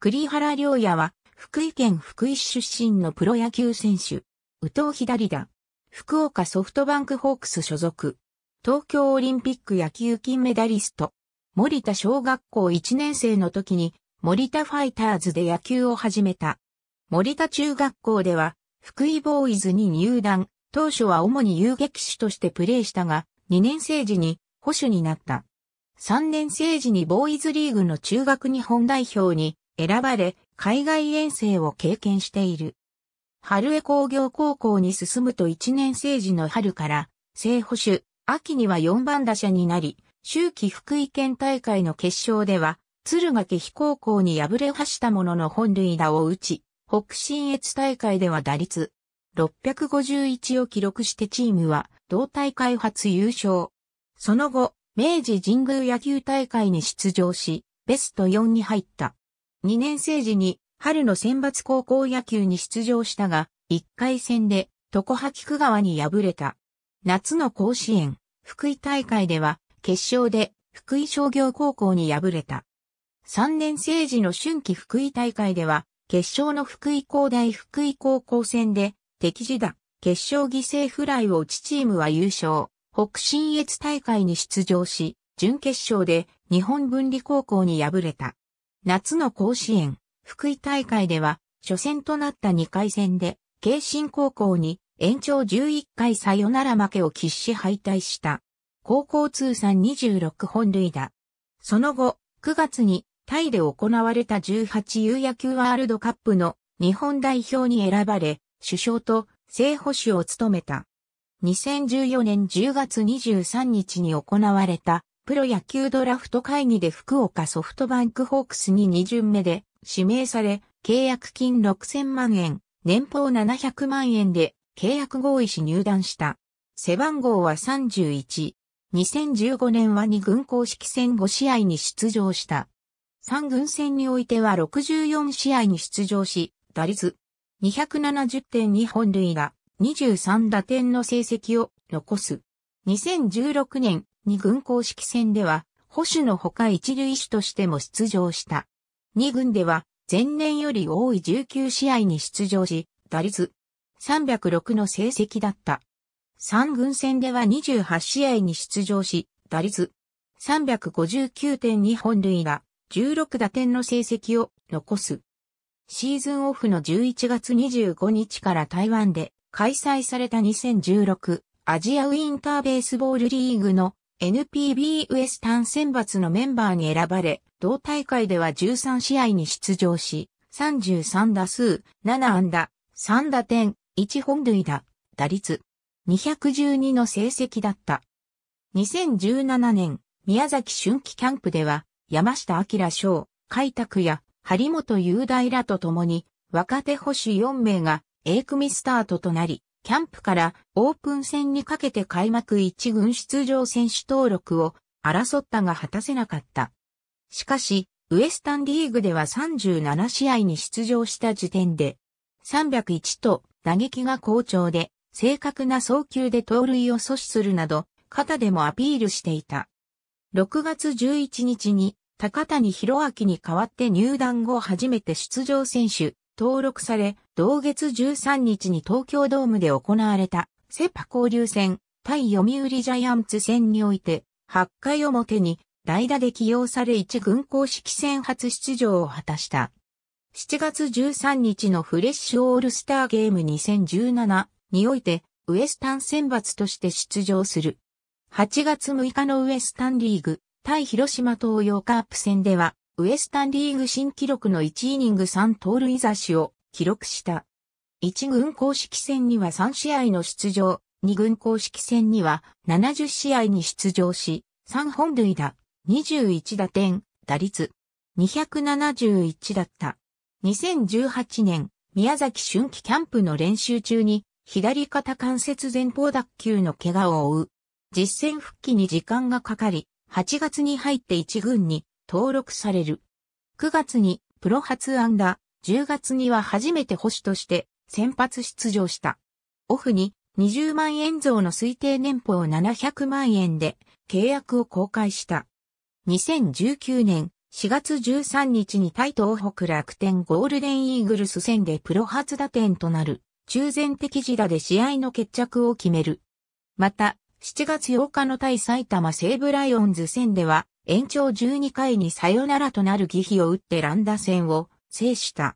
栗原良也は、福井県福井市出身のプロ野球選手、宇藤左田、福岡ソフトバンクホークス所属。東京オリンピック野球金メダリスト。森田小学校1年生の時に、森田ファイターズで野球を始めた。森田中学校では、福井ボーイズに入団。当初は主に遊撃手としてプレーしたが、2年生時に保守になった。3年生時にボーイズリーグの中学日本代表に選ばれ、海外遠征を経験している。春江工業高校に進むと1年生時の春から、正捕手、秋には4番打者になり、秋季福井県大会の決勝では、敦賀気比高校に敗れ走したものの本塁打を打ち、北信越大会では打率651を記録してチームは同大会初優勝。その後、明治神宮野球大会に出場し、ベスト4に入った。2年生時に春の選抜高校野球に出場したが、1回戦で常葉菊川に敗れた。夏の甲子園、福井大会では決勝で福井商業高校に敗れた。3年生時の春季福井大会では、決勝の福井高大福井高校戦で、敵地打、決勝犠牲フライを打ちチームは優勝、北信越大会に出場し、準決勝で日本文理高校に敗れた。夏の甲子園、福井大会では、初戦となった2回戦で、慶心高校に延長11回サヨナラ負けを喫し敗退した。高校通算26本塁打。その後、9月にタイで行われた18 u 野球ワールドカップの日本代表に選ばれ、首相と正捕手を務めた。2014年10月23日に行われたプロ野球ドラフト会議で福岡ソフトバンクホークスに2巡目で指名され、契約金6000万円、年俸700万円で契約合意し入団した。背番号は31。2015年は2軍公式戦5試合に出場した。3軍戦においては64試合に出場し、打率270.2本塁打23打点の成績を残す。2016年二軍公式戦では、保守のほか一塁手としても出場した。二軍では、前年より多い19試合に出場し、打率306の成績だった。三軍戦では28試合に出場し、打率359.2本塁打、16打点の成績を残す。シーズンオフの11月25日から台湾で開催された2016アジアウィンターベースボールリーグの NPB ウエスタン選抜のメンバーに選ばれ、同大会では13試合に出場し、33打数、7安打、3打点、1本塁打、打率、212の成績だった。2017年、宮崎春季キャンプでは、山下明翔、開拓や、張本雄大らと共に、若手保守4名が A 組スタートとなり、キャンプからオープン戦にかけて開幕1軍出場選手登録を争ったが果たせなかった。しかし、ウエスタンリーグでは37試合に出場した時点で、301と打撃が好調で、正確な送球で盗塁を阻止するなど、肩でもアピールしていた。6月11日に高谷博明に代わって入団後初めて出場選手登録され、同月13日に東京ドームで行われたセパ交流戦対読売ジャイアンツ戦において、8回表に代打で起用され1軍公式戦初出場を果たした。7月13日のフレッシュオールスターゲーム2017において、ウエスタン選抜として出場する。8月6日のウエスタンリーグ対広島東洋カープ戦ではウエスタンリーグ新記録の1イニング3盗塁差しを記録した。1軍公式戦には3試合の出場、2軍公式戦には70試合に出場し、3本塁打、21打点、打率、271だった。2018年、宮崎春季キャンプの練習中に、左肩関節前方脱臼の怪我を負う。実戦復帰に時間がかかり、8月に入って1軍に登録される。9月にプロ初安打、10月には初めて保守として先発出場した。オフに20万円増の推定年俸700万円で契約を公開した。2019年4月13日に対東北楽天ゴールデンイーグルス戦でプロ初打点となる中前的時打で試合の決着を決める。また、7月8日の対埼玉西武ライオンズ戦では延長12回にサヨナラとなる疑飛を打ってランダ戦を制した。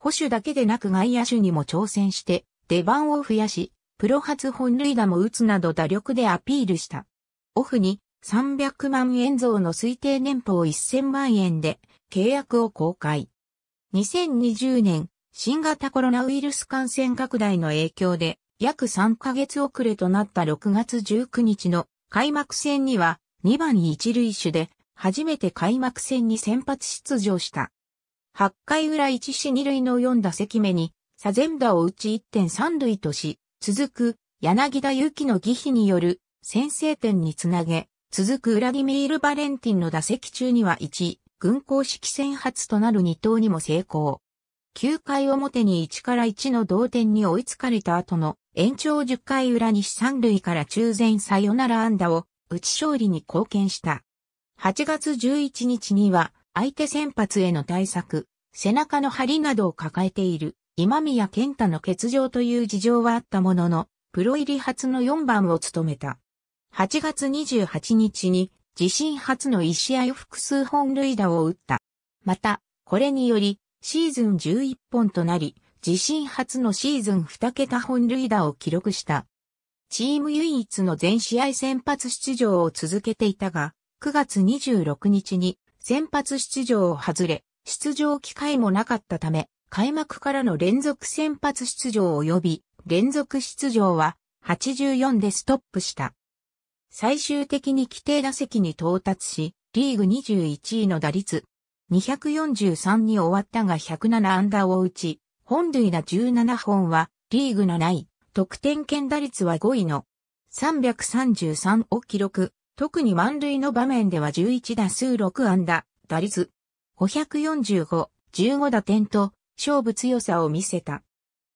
保守だけでなく外野手にも挑戦して出番を増やし、プロ初本塁打も打つなど打力でアピールした。オフに300万円増の推定年俸1000万円で契約を公開。2020年、新型コロナウイルス感染拡大の影響で約3ヶ月遅れとなった6月19日の開幕戦には2番一塁手で、初めて開幕戦に先発出場した。8回裏1死2塁の4打席目に、左前打を打ち1.3塁とし、続く、柳田祐希の儀比による先制点につなげ、続く裏木。ディミール・バレンティンの打席中には1、軍公式戦初となる2投にも成功。9回表に1から1の同点に追いつかれた後の延長10回裏に3塁から中前サヨナラ安打を内勝利に貢献した。8月11日には、相手先発への対策、背中の張りなどを抱えている今宮健太の欠場という事情はあったものの、プロ入り初の4番を務めた。8月28日に自身初の1試合複数本塁打を打った。また、これによりシーズン11本となり、自身初のシーズン2桁本塁打を記録した。チーム唯一の全試合先発出場を続けていたが、9月26日に先発出場を外れ、出場機会もなかったため、開幕からの連続先発出場及び連続出場は84でストップした。最終的に規定打席に到達し、リーグ21位の打率243に終わったが107ダーを打ち、本塁打17本はリーグ7位。得点圏打率は5位の333を記録。特に満塁の場面では11打数6安打、打率545、15打点と勝負強さを見せた。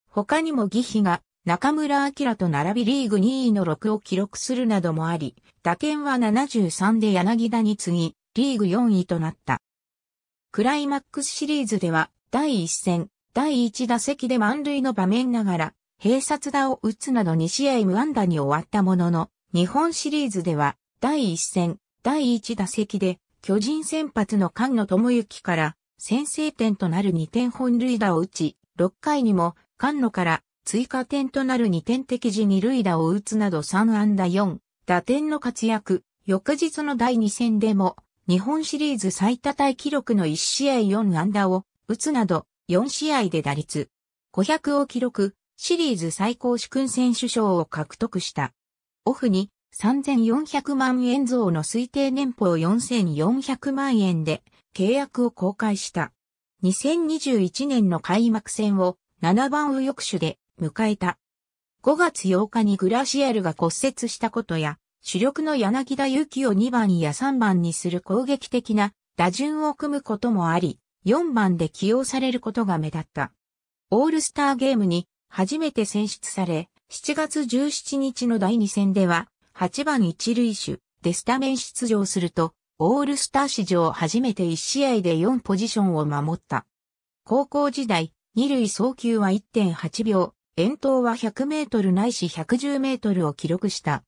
他にも義比が中村明と並びリーグ2位の6を記録するなどもあり、打点は73で柳田に次ぎ、リーグ4位となった。クライマックスシリーズでは第1戦、第1打席で満塁の場面ながら、併殺打を打つなど2試合無安打に終わったものの、日本シリーズでは第1戦、第1打席で巨人先発の菅野智之から先制点となる2点本塁打を打ち、6回にも菅野から追加点となる2点的時2塁打を打つなど3安打4、打点の活躍、翌日の第2戦でも日本シリーズ最多対記録の1試合4安打を打つなど4試合で打率500を記録、シリーズ最高主君選手賞を獲得した。オフに3400万円増の推定年俸4400万円で契約を公開した。2021年の開幕戦を7番右翼手で迎えた。5月8日にグラシアルが骨折したことや、主力の柳田悠岐を2番や3番にする攻撃的な打順を組むこともあり、4番で起用されることが目立った。オールスターゲームに初めて選出され、7月17日の第2戦では、8番一塁手、でスタメン出場すると、オールスター史上初めて1試合で4ポジションを守った。高校時代、二塁送球は1.8秒、遠投は100メートルないし110メートルを記録した。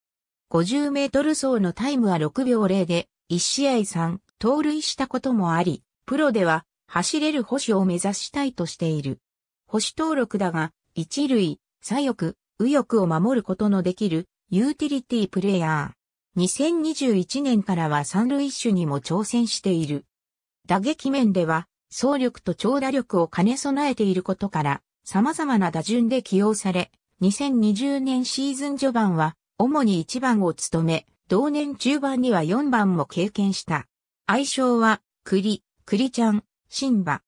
50メートル走のタイムは6秒0で、1試合3、盗塁したこともあり、プロでは走れる保守を目指したいとしている。保守登録だが、一塁、左翼、右翼を守ることのできるユーティリティプレイヤー。2021年からは三塁手にも挑戦している。打撃面では、総力と長打力を兼ね備えていることから、様々な打順で起用され、2020年シーズン序盤は、主に1番を務め、同年中盤には4番も経験した。愛称は、栗、栗ちゃん、シンバ。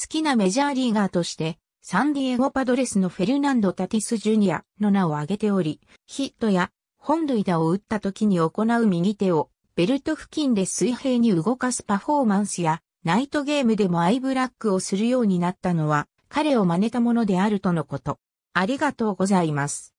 好きなメジャーリーガーとして、サンディエゴパドレスのフェルナンド・タティス・ジュニアの名を挙げており、ヒットや本塁打を打った時に行う右手をベルト付近で水平に動かすパフォーマンスや、ナイトゲームでもアイブラックをするようになったのは、彼を真似たものであるとのこと。ありがとうございます。